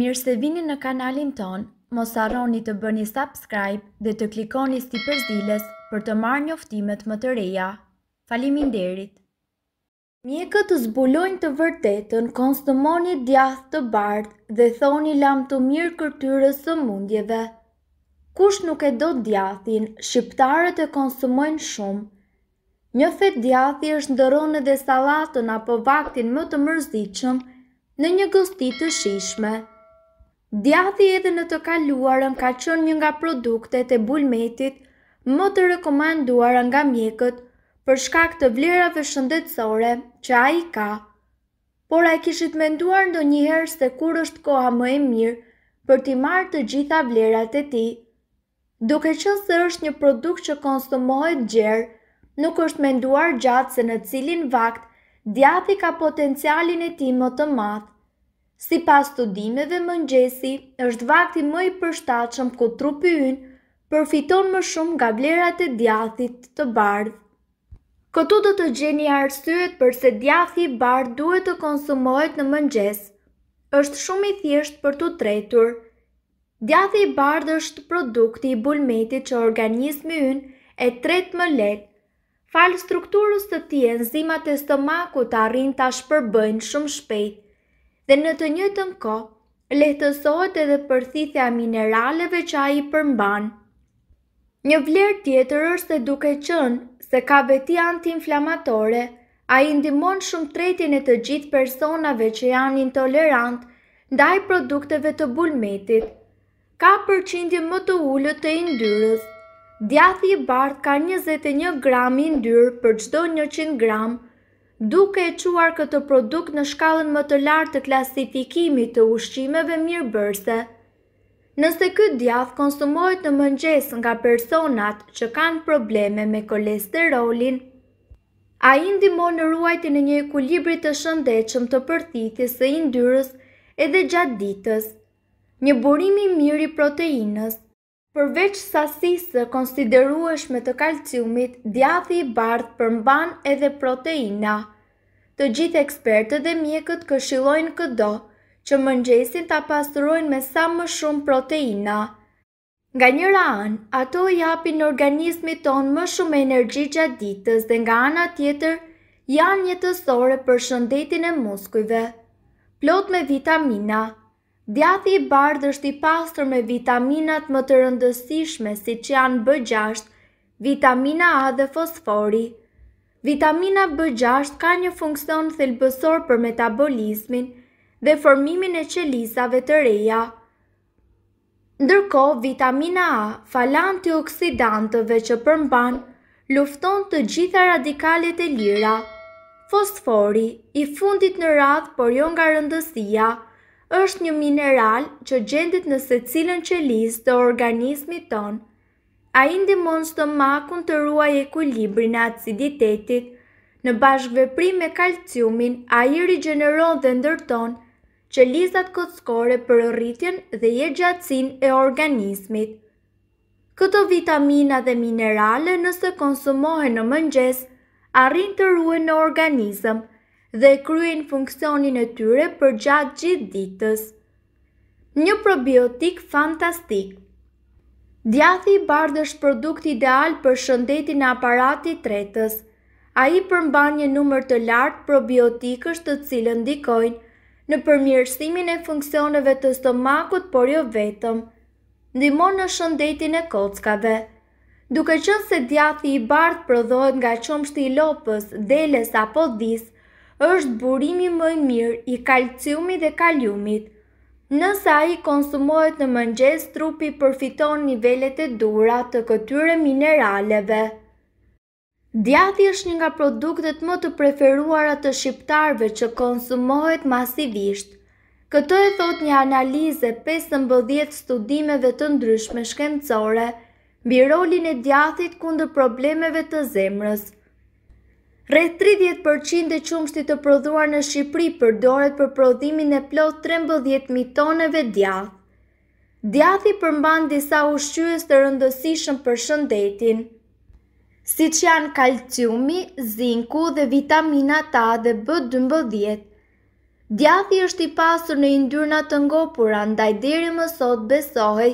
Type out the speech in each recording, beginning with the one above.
Mirë se vini në kanalin ton, mos arroni të bëni subscribe dhe të klikoni sti përzdiles për të marrë një më të reja. Falimin derit! Mjekët të zbulojnë të vërtetën konsumoni djath të bardë dhe thoni lam të mirë kërtyrës të mundjeve. Kush nuk e do djathin, shqiptarët e konsumojnë shumë. Një fet djathi është ndëronë dhe salatën apo vaktin më të mërzicëm në një gëstit të shishme. Djathi edhe në të kaluarën ka qënë një nga produktet e bulmetit më të rekomenduar nga mjekët për shkak të vlerave shëndetësore që a i ka. Por a i kishit menduar ndo njëherë se kur është koha më e mirë për t'i marë të gjitha vlerat e ti. Duke që se është një produkt që konsumohet gjerë, nuk është menduar gjatë se në cilin vakt djathi ka potencialin e ti më të matë Si pas të dimeve mëngjesi, është vakti më i përshtachëm ku trupi ynë përfiton më shumë nga vlerat e djathit të bardhë. Këtu do të gjeni arsyet përse djathi i bardhë duhet të konsumohet në mëngjes. është shumë i thjeshtë për të tretur. Djathi i bardhë është produkti i bulmetit që organismi ynë e tret më letë. Falë strukturës të tjenë enzimat e stomaku të arrin të ashpërbëjnë shumë shpejt dhe në të njëjtën kohë lehtësohet edhe përthithja mineraleve që ai përmban. Një vlerë tjetër është se duke qënë se ka veti antiinflamatore, a i ndimon shumë tretin e të gjithë personave që janë intolerant ndaj produkteve të bulmetit. Ka përqindje më të ullët të indyrës. Djathi i bardh ka 21 gram indyrë për gjdo 100 gram, duke e quar këtë produkt në shkallën më të lartë të klasifikimit të ushqimeve mirëbërse. Nëse këtë djath konsumohet në mëngjes nga personat që kanë probleme me kolesterolin, a i ndimo në ruajti në një ekulibri të shëndechëm të përthitis së indyrës edhe gjatë ditës. Një burimi mirë i proteinës, përveç sasisë konsiderueshme të kalciumit, djathi i bardh përmban edhe proteina. Të gjithë ekspertët dhe mjekët këshilojnë këdo që mëngjesin të pastrojnë me sa më shumë proteina. Nga njëra anë, ato i hapin organizmit tonë më shumë energji gjatë ditës dhe nga ana tjetër janë një sore për shëndetin e muskujve. Plot me vitamina Djathi i bardh është i pastër me vitaminat më të rëndësishme si që janë B6, vitamina A dhe fosfori. Vitamina B6 ka një funksion thelbësor për metabolizmin dhe formimin e qelisave të reja. Ndërko, vitamina A fala antioksidantëve që përmban lufton të gjitha radikalit e lira. Fosfori, i fundit në radhë por jo nga rëndësia, është një mineral që gjendit në se cilën qelis të organismit tonë a i ndimon së makun të ruaj ekulibrin e aciditetit, në pri me kalciumin, a i rigeneron dhe ndërton që lizat kockore për rritjen dhe je gjatsin e organismit. Këto vitamina dhe minerale nëse konsumohen në mëngjes, arrin të ruen në organizëm dhe kryen funksionin e tyre për gjatë gjithë ditës. Një probiotik fantastik Djathi i bardh është produkt ideal për shëndetin e aparatit tretës. A i përmban një numër të lartë probiotikës të cilën dikojnë në përmjërsimin e funksioneve të stomakut, por jo vetëm. Ndimon në shëndetin e kockave. Duke qënë se djathi i bardh prodhojnë nga qomshti i lopës, deles apo dis, është burimi më i mirë i kalciumi dhe kaliumit. Nësa i konsumohet në mëngjes, trupi përfiton nivellet e dura të këtyre mineraleve. Djathi është një nga produktet më të preferuara të shqiptarve që konsumohet masivisht. Këto e thot një analize 15 studimeve të ndryshme shkencore, mbi rolin e djathit kundër problemeve të zemrës. Rrët 30% e qumshtit të prodhuar në Shqipëri përdoret për prodhimin e plot 13.000 toneve djath. Djathi përmban disa ushqyës të rëndësishëm për shëndetin, si që janë kalciumi, zinku dhe vitamina A dhe B12. Djathi është i pasur në indyrna të ngopura, ndaj diri më sot besohej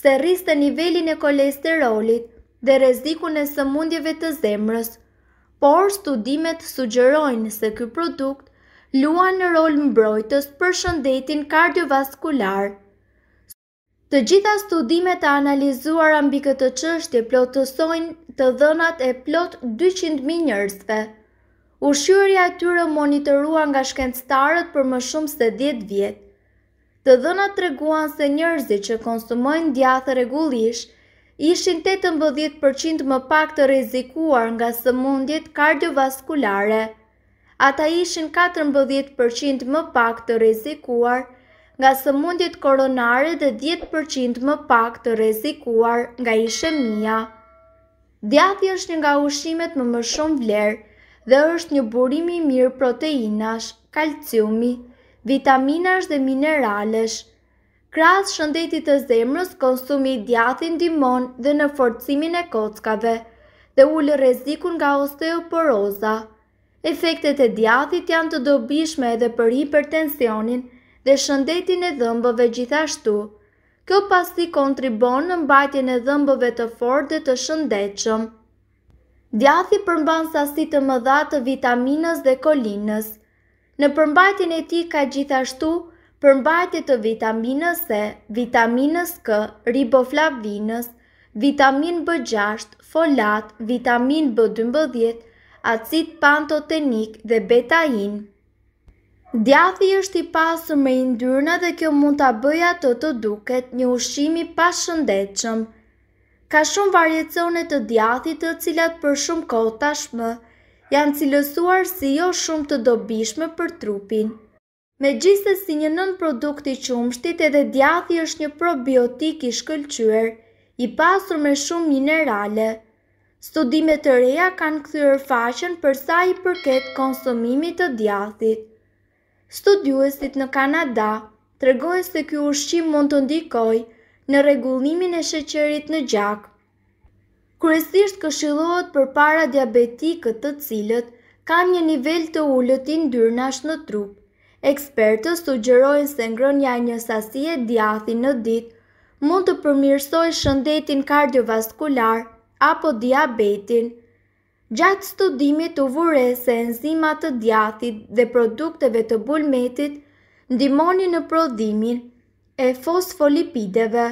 se rriste nivelin e kolesterolit dhe rezikun e sëmundjeve të zemrës por studimet sugjerojnë se ky produkt luan në rol mbrojtës për shëndetin kardiovaskular. Të gjitha studimet e analizuara mbi këtë çështje plotësojnë të dhënat e plot 200.000 njerëzve. Ushqyerja e tyre monitorua nga shkencëtarët për më shumë se 10 vjet. Të dhënat treguan se njerëzit që konsumojnë djathë rregullisht ishin 18% më pak të rezikuar nga sëmundjet kardiovaskulare. Ata ishin 14% më pak të rezikuar nga sëmundjet koronare dhe 10% më pak të rezikuar nga ishemia. Djathi është një nga ushimet më më shumë vlerë dhe është një burimi mirë proteinash, kalciumi, vitaminash dhe mineralesh – Kras shëndetit të zemrës, konsumi i djathin dimon dhe në forcimin e kockave dhe ullë rezikun nga osteoporoza. Efektet e djathit janë të dobishme edhe për hipertensionin dhe shëndetin e dhëmbëve gjithashtu. Kjo pasi kontribon në mbajtjen e dhëmbëve të fort dhe të shëndetshëm. Djathi përmban sasi të mëdha të vitaminës dhe kolinës. Në përmbajtjen e ti ka gjithashtu përmbajtje të vitaminës E, vitaminës K, riboflavinës, vitamin B6, folat, vitamin B12, acid pantotenik dhe betain. Djathi është i pasur me indyrna dhe kjo mund të bëja të të duket një ushimi pas shëndechëm. Ka shumë variacione të djathi të cilat për shumë kota shmë, janë cilësuar si jo shumë të dobishme për trupin. Me gjithës si një nën produkti qumshtit edhe djathi është një probiotik i shkëllqyër, i pasur me shumë minerale. Studime të reja kanë këthyrë faqen përsa i përket konsumimit të djathit. Studiuesit në Kanada tregojnë se kjo ushqim mund të ndikoj në regullimin e sheqerit në gjak. Kërësisht këshilohet për para diabetikët të cilët kam një nivel të ullët i ndyrnash në trupë. Ekspertës sugjerojnë se ngrënja e një sasie djathi në ditë mund të përmirësoj shëndetin kardiovaskular apo diabetin. Gjatë studimit u vure se enzimat të djathit dhe produkteve të bulmetit ndimoni në prodhimin e fosfolipideve.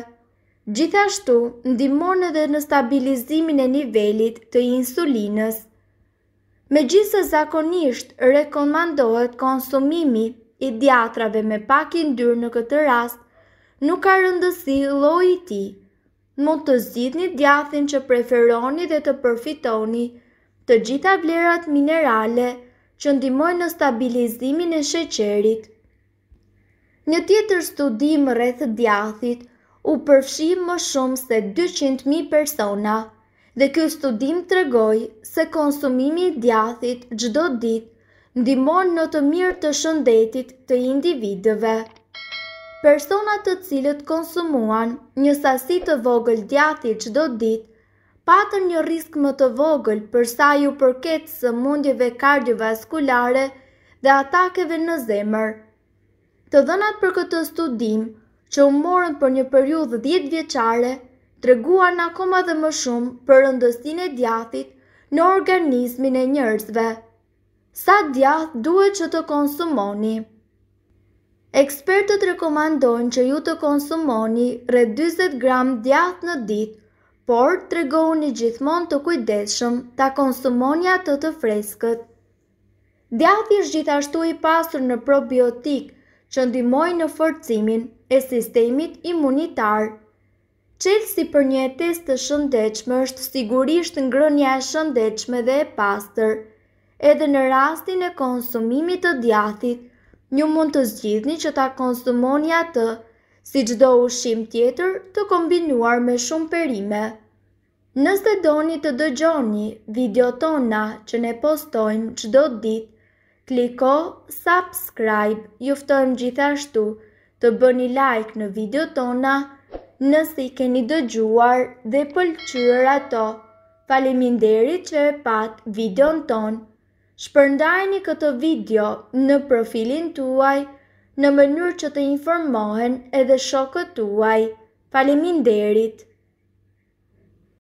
Gjithashtu, ndimon edhe në stabilizimin e nivelit të insulinës. Me gjithë zakonisht, rekomandohet konsumimi i djatrave me pak i ndyrë në këtë rast, nuk ka rëndësi loj i ti. Mund të zhjith një djathin që preferoni dhe të përfitoni të gjitha vlerat minerale që ndimojnë në stabilizimin e sheqerit. Një tjetër studim rreth djathit u përfshi më shumë se 200.000 persona dhe kjo studim të regoj se konsumimi i djathit gjdo ditë ndimon në të mirë të shëndetit të individëve. Personat të cilët konsumuan një sasi të vogël djathi çdo ditë patën një risk më të vogël për sa ju përket së mundjeve kardiovaskulare dhe atakeve në zemër. Të dhënat për këtë studim, që u morën për një periudhë 10 vjeçare, treguan akoma dhe më shumë për rëndësinë e djathit në organizmin e njerëzve sa djath duhet që të konsumoni. Ekspertët rekomandojnë që ju të konsumoni rre 20 gram djath në dit, por të regoni gjithmon të kujdeshëm ta konsumoni atë të, të freskët. Djath i shgjithashtu i pasur në probiotik që ndimoj në forcimin e sistemit imunitar. Qelë si për një test të shëndechme është sigurisht ngrënja e shëndechme dhe e pastër, edhe në rastin e konsumimit të djathit, një mund të zgjidhni që ta konsumoni atë, si gjdo ushim tjetër të kombinuar me shumë perime. Nëse doni të dëgjoni video tona që ne postojmë qdo dit, kliko subscribe, juftojmë gjithashtu të bëni like në video tona nëse i keni dëgjuar dhe pëlqyër ato. Faleminderit që e pat videon tonë. Shpërndajni këtë video në profilin tuaj në mënyrë që të informohen edhe shokët tuaj. Falimin derit!